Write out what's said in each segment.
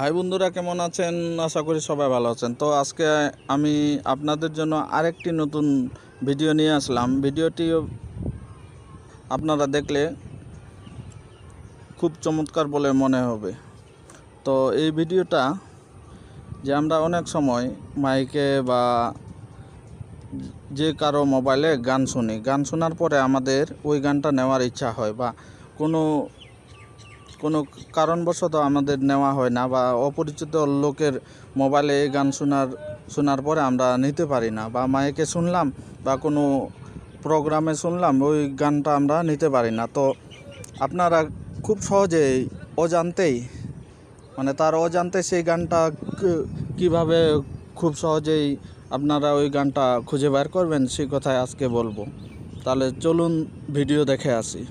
high বন্ধুরা কেমন আছেন আশা করি সবাই ভালো আছেন তো আজকে আমি আপনাদের জন্য আরেকটি নতুন ভিডিও নিয়ে আসলাম ভিডিওটি আপনারা দেখলে খুব চমৎকার বলে মনে হবে তো এই ভিডিওটা যে আমরা অনেক সময় মাইকে বা যে কারো মোবাইলে গান শুনি গান শোনার পরে আমাদের ওই গানটা নেওয়ার ইচ্ছা হয় বা কোনো কোনো কারণবশত আমাদের নেওয়া হয় না বা অপরিচিত লোকের মোবাইলে এই গান শোনার শোনার পরে আমরা নিতে পারি না বা মায়েকে শুনলাম বা কোনো প্রোগ্রামে শুনলাম ওই গানটা আমরা নিতে পারি না তো আপনারা খুব সহজেই অজান্তেই মানে তার অজান্তে সেই গানটা কিভাবে খুব সহজেই আপনারা ওই গানটা খুঁজে বের করবেন সেই কথায় আজকে বলবো তাহলে চলুন ভিডিও দেখে আসি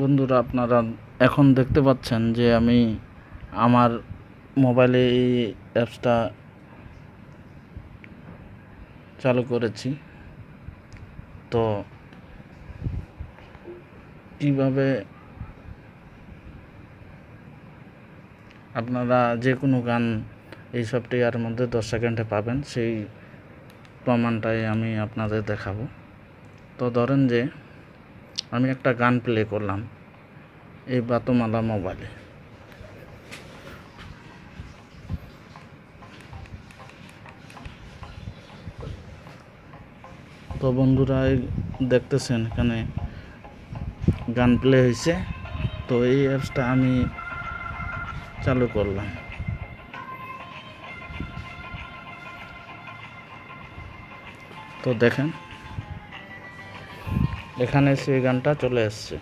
বন্ধুরা আপনারা এখন দেখতে পাচ্ছেন যে আমি আমার মোবাইলে এই অ্যাপসটা চালু করেছি তো কীভাবে আপনারা যে কোনো গান এই সফটওয়্যার মধ্যে দশ সেকেন্ডে পাবেন সেই প্রমাণটাই আমি আপনাদের দেখাবো তো ধরেন যে আমি একটা গান প্লে করলাম এই বাতমালা মোবাইলে তো বন্ধুরা দেখতেছেন এখানে গান প্লে হয়েছে তো এই অ্যাপসটা আমি চালু করলাম তো দেখেন এখানে সেই গানটা চলে এসছে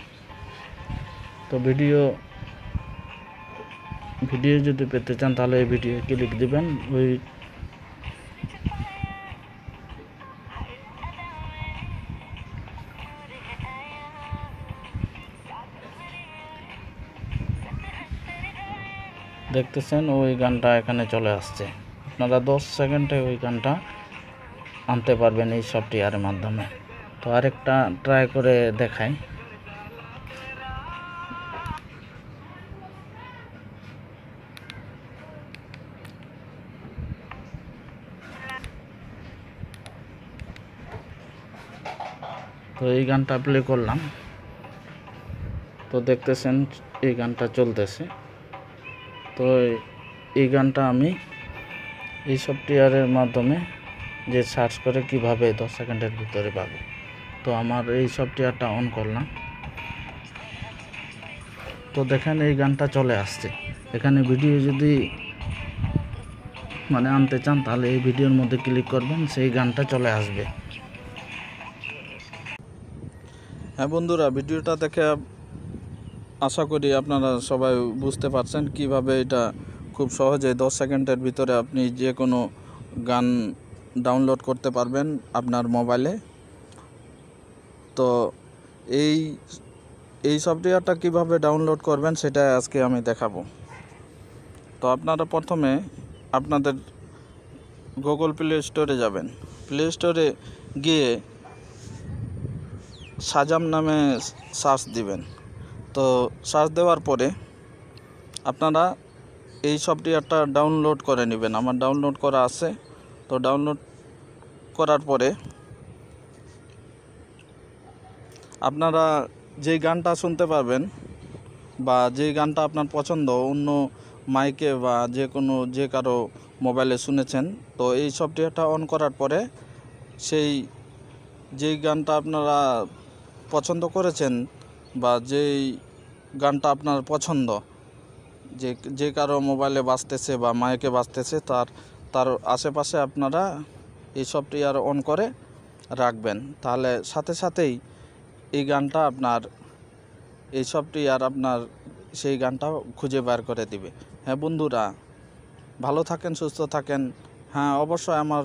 তো ভিডিও ভিডিও যদি পেতে চান তাহলে এই ভিডিও ক্লিক দিবেন ওই দেখতেছেন ওই গানটা এখানে চলে আসছে আপনারা দশ সেকেন্ডে ওই গানটা আনতে পারবেন এই সফটওয়্যারের মাধ্যমে তো আরেকটা ট্রাই করে দেখাই তো এই গানটা প্লে করলাম তো দেখতেছেন এই গানটা চলতেছে তো এই গানটা আমি এই সফটওয়্যারের মাধ্যমে যে সার্চ করে কিভাবে দশ সেকেন্ডের ভিতরে পাবো তো আমার এই সফটওয়্যারটা অন করলাম তো দেখেন এই গানটা চলে আসছে এখানে ভিডিও যদি মানে আনতে চান তাহলে এই ভিডিওর মধ্যে ক্লিক করবেন সেই গানটা চলে আসবে হ্যাঁ বন্ধুরা ভিডিওটা দেখে আশা করি আপনারা সবাই বুঝতে পারছেন কিভাবে এটা খুব সহজে দশ সেকেন্ডের ভিতরে আপনি যে কোনো গান ডাউনলোড করতে পারবেন আপনার মোবাইলে তো এই এই সফটওয়্যারটা কিভাবে ডাউনলোড করবেন সেটা আজকে আমি দেখাবো তো আপনারা প্রথমে আপনাদের গুগল প্লে স্টোরে যাবেন প্লে স্টোরে গিয়ে সাজাম নামে সার্চ দিবেন তো সার্চ দেওয়ার পরে আপনারা এই সফটওয়্যারটা ডাউনলোড করে নেবেন আমার ডাউনলোড করা আছে তো ডাউনলোড করার পরে আপনারা যে গানটা শুনতে পারবেন বা যে গানটা আপনার পছন্দ অন্য মাইকে বা যে কোনো যে কারো মোবাইলে শুনেছেন তো এই সফটওয়্যারটা অন করার পরে সেই যে গানটা আপনারা পছন্দ করেছেন বা যেই গানটা আপনার পছন্দ যে যে কারো মোবাইলে বাজতেছে বা মাইকে বাজতেছে তার তার আশেপাশে আপনারা এই সফটওয়্যার অন করে রাখবেন তাহলে সাথে সাথেই এই গানটা আপনার এই আর আপনার সেই গানটা খুঁজে বার করে দিবে হ্যাঁ বন্ধুরা ভালো থাকেন সুস্থ থাকেন হ্যাঁ অবশ্যই আমার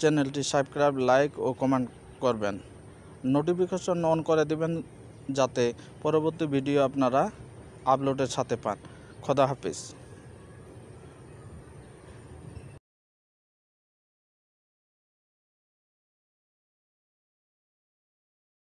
চ্যানেলটি সাবস্ক্রাইব লাইক ও কমেন্ট করবেন নোটিফিকেশন অন করে দিবেন যাতে পরবর্তী ভিডিও আপনারা আপলোডের সাথে পান খোদা হাফিজ